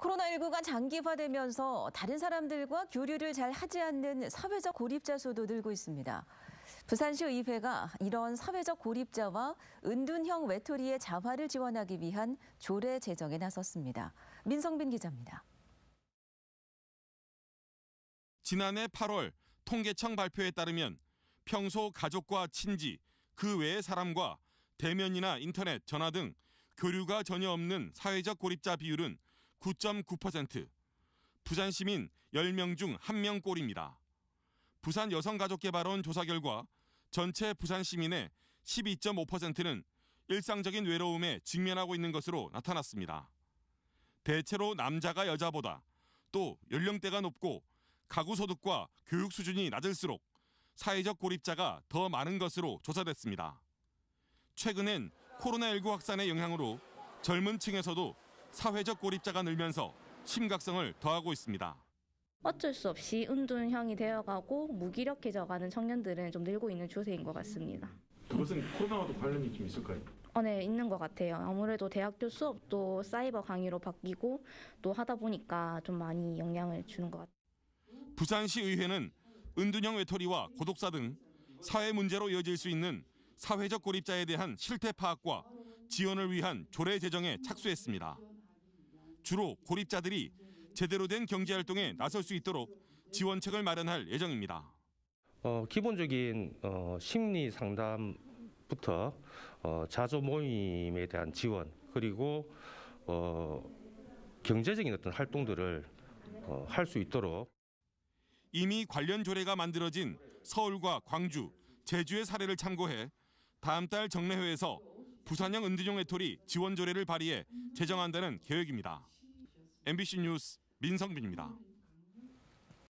코로나19가 장기화되면서 다른 사람들과 교류를 잘 하지 않는 사회적 고립자 수도 늘고 있습니다. 부산시 의회가 이런 사회적 고립자와 은둔형 외톨이의 자활을 지원하기 위한 조례 제정에 나섰습니다. 민성빈 기자입니다. 지난해 8월 통계청 발표에 따르면 평소 가족과 친지, 그 외의 사람과 대면이나 인터넷, 전화 등 교류가 전혀 없는 사회적 고립자 비율은 9.9%, 부산 시민 10명 중 1명 꼴입니다. 부산 여성가족개발원 조사 결과 전체 부산 시민의 12.5%는 일상적인 외로움에 직면하고 있는 것으로 나타났습니다. 대체로 남자가 여자보다 또 연령대가 높고 가구 소득과 교육 수준이 낮을수록 사회적 고립자가 더 많은 것으로 조사됐습니다. 최근엔 코로나19 확산의 영향으로 젊은 층에서도 사회적 고립자가 늘면서 심각성을 더하고 있습니다. 어쩔 수 없이 은둔형이 되어가고 무기력해져가는 청년들은 좀 늘고 있는 추세인 것 같습니다. 그것은 코로나와도 관련이 좀 있을까요? 어, 네, 있는 것 같아요. 아무래도 대학교 수업도 사이버 강의로 바뀌고 또 하다 보니까 좀 많이 영향을 주는 것 같아요. 부산시의회는 은둔형 외톨이와 고독사 등 사회 문제로 이어질 수 있는 사회적 고립자에 대한 실태 파악과 지원을 위한 조례 제정에 착수했습니다. 주로 고립자들이 제대로 된 경제활동에 나설 수 있도록 지원책을 마련할 예정입니다. 어, 기본적인 어, 심리 상담부터 어, 자조 모임에 대한 지원 그리고 어, 경제적인 어떤 활동들을 어, 할수 있도록 이미 관련 조례가 만들어진 서울과 광주, 제주의 사례를 참고해 다음 달 정례회에서 부산형 은둔형 외톨이 지원 조례를 발의해 제정한다는 계획입니다. MBC 뉴스 민성빈입니다.